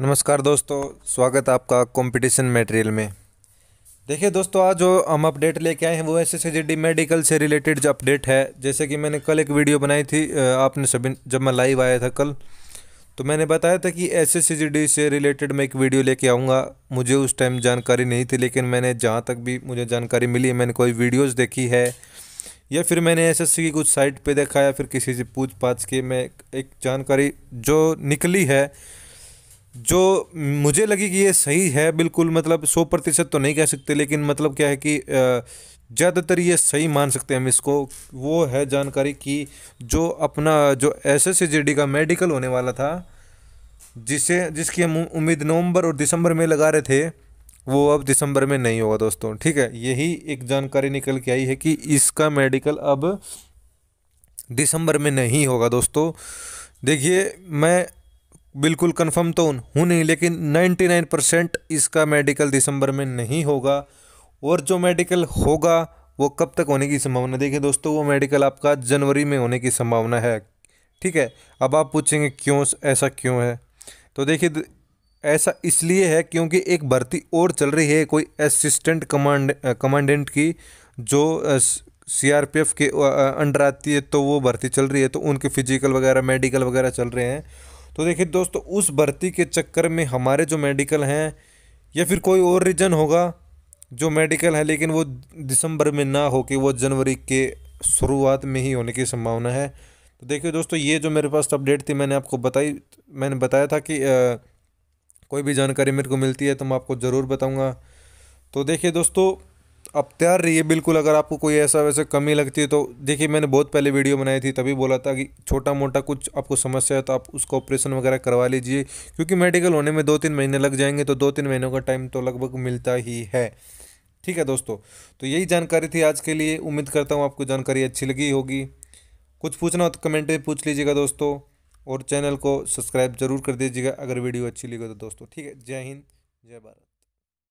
नमस्कार दोस्तों स्वागत आपका कंपटीशन मटेरियल में देखिए दोस्तों आज जो हम अपडेट लेके आए हैं वो एस एस मेडिकल से रिलेटेड जो अपडेट है जैसे कि मैंने कल एक वीडियो बनाई थी आपने सभी जब मैं लाइव आया था कल तो मैंने बताया था कि एस एस से रिलेटेड मैं एक वीडियो लेके आऊँगा मुझे उस टाइम जानकारी नहीं थी लेकिन मैंने जहाँ तक भी मुझे जानकारी मिली मैंने कोई वीडियोज़ देखी है या फिर मैंने एस की कुछ साइट पर देखा या फिर किसी से पूछ पाछ के मैं एक जानकारी जो निकली है जो मुझे लगी कि ये सही है बिल्कुल मतलब सौ प्रतिशत तो नहीं कह सकते लेकिन मतलब क्या है कि ज़्यादातर ये सही मान सकते हैं हम इसको वो है जानकारी कि जो अपना जो एस एस का मेडिकल होने वाला था जिसे जिसकी हम उम्मीद नवंबर और दिसंबर में लगा रहे थे वो अब दिसंबर में नहीं होगा दोस्तों ठीक है यही एक जानकारी निकल के आई है कि इसका मेडिकल अब दिसंबर में नहीं होगा दोस्तों देखिए मैं बिल्कुल कंफर्म तो हूँ नहीं लेकिन 99 परसेंट इसका मेडिकल दिसंबर में नहीं होगा और जो मेडिकल होगा वो कब तक होने की संभावना देखिए दोस्तों वो मेडिकल आपका जनवरी में होने की संभावना है ठीक है अब आप पूछेंगे क्यों ऐसा क्यों है तो देखिए ऐसा इसलिए है क्योंकि एक भर्ती और चल रही है कोई असिस्टेंट कमांड कमांडेंट की जो सीआरपीएफ के अंडर आती है तो वो भर्ती चल रही है तो उनके फिजिकल वगैरह मेडिकल वगैरह चल रहे हैं तो देखिए दोस्तों उस भर्ती के चक्कर में हमारे जो मेडिकल हैं या फिर कोई और रीजन होगा जो मेडिकल है लेकिन वो दिसंबर में ना हो के वो जनवरी के शुरुआत में ही होने की संभावना है तो देखिए दोस्तों ये जो मेरे पास अपडेट थी मैंने आपको बताई मैंने बताया था कि आ, कोई भी जानकारी मेरे को मिलती है तो मैं आपको ज़रूर बताऊँगा तो देखिए दोस्तों अब तैयार रहिए बिल्कुल अगर आपको कोई ऐसा वैसे कमी लगती है तो देखिए मैंने बहुत पहले वीडियो बनाई थी तभी बोला था कि छोटा मोटा कुछ आपको समस्या है तो आप उसका ऑपरेशन वगैरह करवा लीजिए क्योंकि मेडिकल होने में दो तीन महीने लग जाएंगे तो दो तीन महीनों का टाइम तो लगभग मिलता ही है ठीक है दोस्तों तो यही जानकारी थी आज के लिए उम्मीद करता हूँ आपको जानकारी अच्छी लगी होगी कुछ पूछना हो तो कमेंट में पूछ लीजिएगा दोस्तों और चैनल को सब्सक्राइब जरूर कर दीजिएगा अगर वीडियो अच्छी लगी तो दोस्तों ठीक है जय हिंद जय भारत